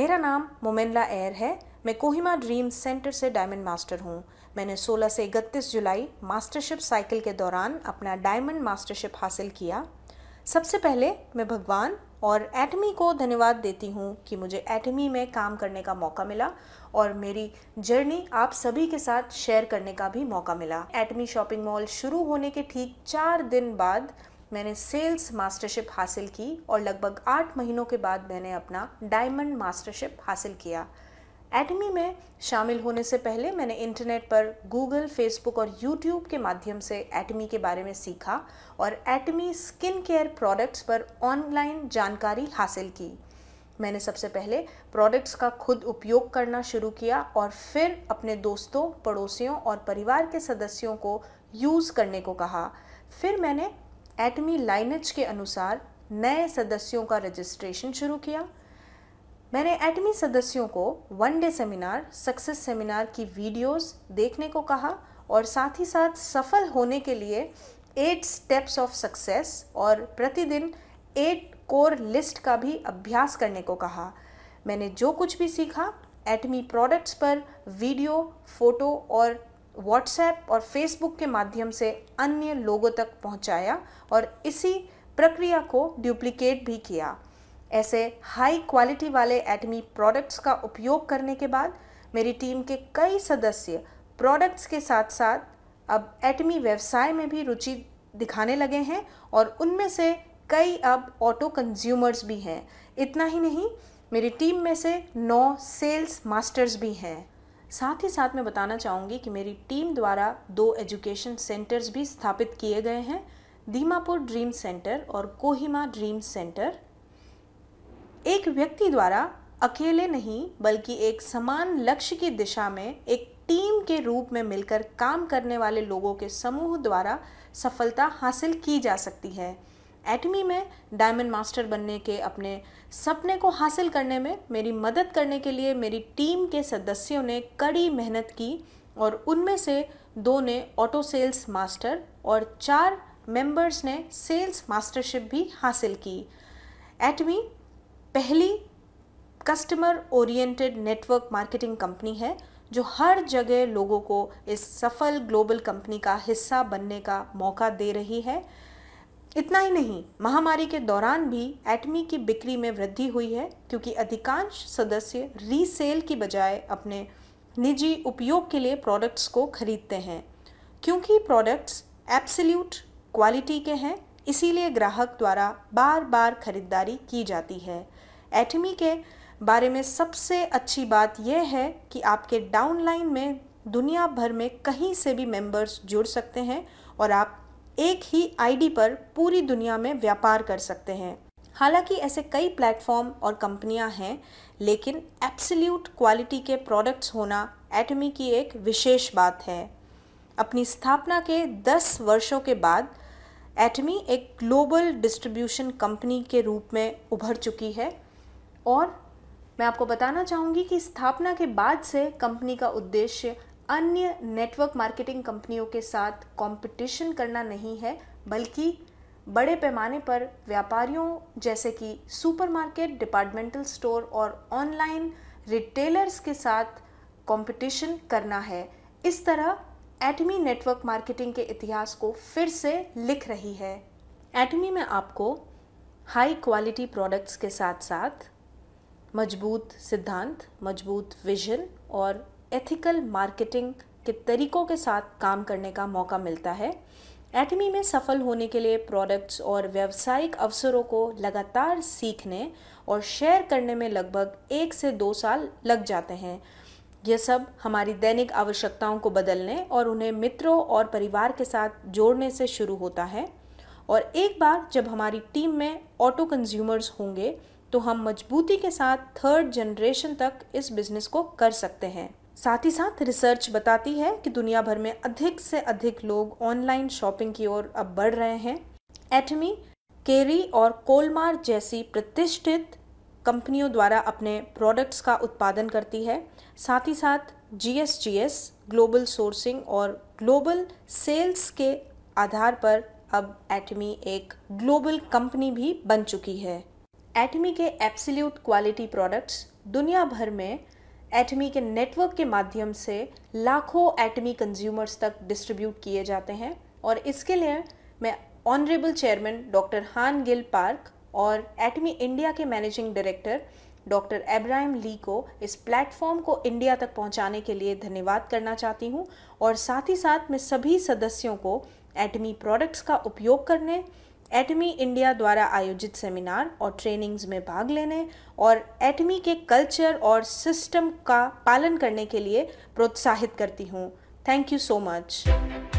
मेरा नाम मोमिनला एयर है मैं कोहिमा ड्रीम सेंटर से डायमंड मास्टर हूँ मैंने 16 से इकतीस जुलाई मास्टरशिप साइकिल के दौरान अपना डायमंड मास्टरशिप हासिल किया सबसे पहले मैं भगवान और एटमी को धन्यवाद देती हूँ कि मुझे एटमी में काम करने का मौका मिला और मेरी जर्नी आप सभी के साथ शेयर करने का भी मौका मिला एटमी शॉपिंग मॉल शुरू होने के ठीक चार दिन बाद मैंने सेल्स मास्टरशिप हासिल की और लगभग आठ महीनों के बाद मैंने अपना डायमंड मास्टरशिप हासिल किया एटमी में शामिल होने से पहले मैंने इंटरनेट पर गूगल फेसबुक और यूट्यूब के माध्यम से एटमी के बारे में सीखा और एटमी स्किन केयर प्रोडक्ट्स पर ऑनलाइन जानकारी हासिल की मैंने सबसे पहले प्रोडक्ट्स का खुद उपयोग करना शुरू किया और फिर अपने दोस्तों पड़ोसियों और परिवार के सदस्यों को यूज़ करने को कहा फिर मैंने एटमी लाइनज के अनुसार नए सदस्यों का रजिस्ट्रेशन शुरू किया मैंने एटमी सदस्यों को one day seminar success seminar की वीडियोस देखने को कहा और साथ ही साथ सफल होने के लिए एट स्टेप्स ऑफ सक्सेस और प्रतिदिन एट कोर लिस्ट का भी अभ्यास करने को कहा मैंने जो कुछ भी सीखा एटमी प्रोडक्ट्स पर वीडियो फोटो और व्हाट्सएप और फेसबुक के माध्यम से अन्य लोगों तक पहुंचाया और इसी प्रक्रिया को डुप्लीकेट भी किया ऐसे हाई क्वालिटी वाले एटमी प्रोडक्ट्स का उपयोग करने के बाद मेरी टीम के कई सदस्य प्रोडक्ट्स के साथ साथ अब एटमी व्यवसाय में भी रुचि दिखाने लगे हैं और उनमें से कई अब ऑटो कंज्यूमर्स भी हैं इतना ही नहीं मेरी टीम में से नौ सेल्स मास्टर्स भी हैं साथ ही साथ मैं बताना चाहूँगी कि मेरी टीम द्वारा दो एजुकेशन सेंटर्स भी स्थापित किए गए हैं दीमापुर ड्रीम सेंटर और कोहिमा ड्रीम सेंटर एक व्यक्ति द्वारा अकेले नहीं बल्कि एक समान लक्ष्य की दिशा में एक टीम के रूप में मिलकर काम करने वाले लोगों के समूह द्वारा सफलता हासिल की जा सकती है एटमी में डायमंड मास्टर बनने के अपने सपने को हासिल करने में मेरी मदद करने के लिए मेरी टीम के सदस्यों ने कड़ी मेहनत की और उनमें से दो ने ऑटो सेल्स मास्टर और चार मेंबर्स ने सेल्स मास्टरशिप भी हासिल की एटमी पहली customer oriented network marketing company है जो हर जगह लोगों को इस सफल ग्लोबल कंपनी का हिस्सा बनने का मौका दे रही है इतना ही नहीं महामारी के दौरान भी एटमी की बिक्री में वृद्धि हुई है क्योंकि अधिकांश सदस्य रीसेल की बजाय अपने निजी उपयोग के लिए प्रोडक्ट्स को खरीदते हैं क्योंकि प्रोडक्ट्स एप्सल्यूट क्वालिटी के हैं इसीलिए ग्राहक द्वारा बार बार खरीदारी की जाती है एटमी के बारे में सबसे अच्छी बात यह है कि आपके डाउनलाइन में दुनिया भर में कहीं से भी मेंबर्स जुड़ सकते हैं और आप एक ही आईडी पर पूरी दुनिया में व्यापार कर सकते हैं हालांकि ऐसे कई प्लेटफॉर्म और कंपनियां हैं लेकिन एप्सल्यूट क्वालिटी के प्रोडक्ट्स होना एटमी की एक विशेष बात है अपनी स्थापना के 10 वर्षों के बाद एटमी एक ग्लोबल डिस्ट्रीब्यूशन कंपनी के रूप में उभर चुकी है और मैं आपको बताना चाहूँगी कि स्थापना के बाद से कंपनी का उद्देश्य अन्य नेटवर्क मार्केटिंग कंपनियों के साथ कंपटीशन करना नहीं है बल्कि बड़े पैमाने पर व्यापारियों जैसे कि सुपरमार्केट, डिपार्टमेंटल स्टोर और ऑनलाइन रिटेलर्स के साथ कंपटीशन करना है इस तरह एटमी नेटवर्क मार्केटिंग के इतिहास को फिर से लिख रही है एटमी में आपको हाई क्वालिटी प्रोडक्ट्स के साथ साथ मजबूत सिद्धांत मजबूत विजन और एथिकल मार्केटिंग के तरीकों के साथ काम करने का मौका मिलता है एटमी में सफल होने के लिए प्रोडक्ट्स और व्यावसायिक अवसरों को लगातार सीखने और शेयर करने में लगभग एक से दो साल लग जाते हैं यह सब हमारी दैनिक आवश्यकताओं को बदलने और उन्हें मित्रों और परिवार के साथ जोड़ने से शुरू होता है और एक बार जब हमारी टीम में ऑटो कंज्यूमर्स होंगे तो हम मजबूती के साथ थर्ड जनरेशन तक इस बिज़नेस को कर सकते हैं साथ ही साथ रिसर्च बताती है कि दुनिया भर में अधिक से अधिक लोग ऑनलाइन शॉपिंग की ओर अब बढ़ रहे हैं एटमी केरी और कोलमार जैसी प्रतिष्ठित कंपनियों द्वारा अपने प्रोडक्ट्स का उत्पादन करती है साथ ही साथ एस ग्लोबल सोर्सिंग और ग्लोबल सेल्स के आधार पर अब एटमी एक ग्लोबल कंपनी भी बन चुकी है एटमी के एप्सिल्यूट क्वालिटी प्रोडक्ट्स दुनिया भर में एटमी के नेटवर्क के माध्यम से लाखों एटमी कंज्यूमर्स तक डिस्ट्रीब्यूट किए जाते हैं और इसके लिए मैं ऑनरेबल चेयरमैन डॉक्टर हान गिल पार्क और एटमी इंडिया के managing director doctor Abraham Lee को इस प्लेटफॉर्म को इंडिया तक पहुंचाने के लिए धन्यवाद करना चाहती हूं और साथ ही साथ मैं सभी सदस्यों को एटमी प्रोडक्ट्स का उपयोग करने एटमी इंडिया द्वारा आयोजित सेमिनार और ट्रेनिंग्स में भाग लेने और एटमी के कल्चर और सिस्टम का पालन करने के लिए प्रोत्साहित करती हूँ थैंक यू सो मच